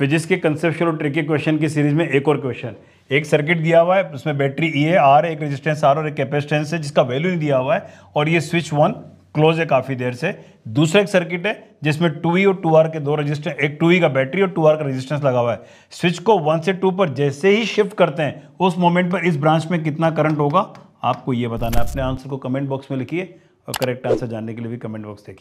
physics के conception और tricky question की सीरीज में एक और क्वेश्चन एक सर्किट दिया हुआ है उसमें बैटरी ई e है आर एक रेजिस्टेंस आर और एक कैपेसिटेंस है जिसका वैल्यू नहीं दिया हुआ है और ये स्विच वन क्लोज है काफ़ी देर से दूसरा एक सर्किट है जिसमें टू ई e और टू आर के दो रजिस्टेंस एक टू ई e का बैटरी और टू आर का रजिस्टेंस लगा हुआ है स्विच को वन से टू पर जैसे ही शिफ्ट करते हैं उस मोमेंट पर इस ब्रांच में कितना करंट होगा आपको ये बताना है अपने आंसर को कमेंट बॉक्स में लिखिए और करेक्ट आंसर जानने के लिए भी कमेंट बॉक्स देखिए